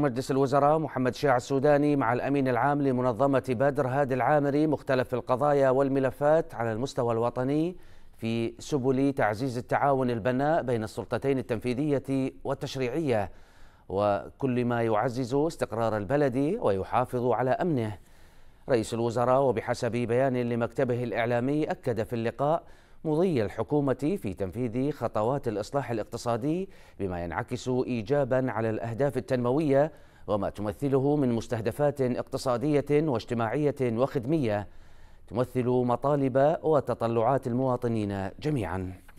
مجلس الوزراء محمد شاع السوداني مع الأمين العام لمنظمة بدر هادي العامري مختلف القضايا والملفات على المستوى الوطني في سبل تعزيز التعاون البناء بين السلطتين التنفيذية والتشريعية وكل ما يعزز استقرار البلد ويحافظ على أمنه رئيس الوزراء وبحسب بيان لمكتبه الإعلامي أكد في اللقاء مضي الحكومة في تنفيذ خطوات الإصلاح الاقتصادي بما ينعكس إيجابا على الأهداف التنموية وما تمثله من مستهدفات اقتصادية واجتماعية وخدمية تمثل مطالب وتطلعات المواطنين جميعا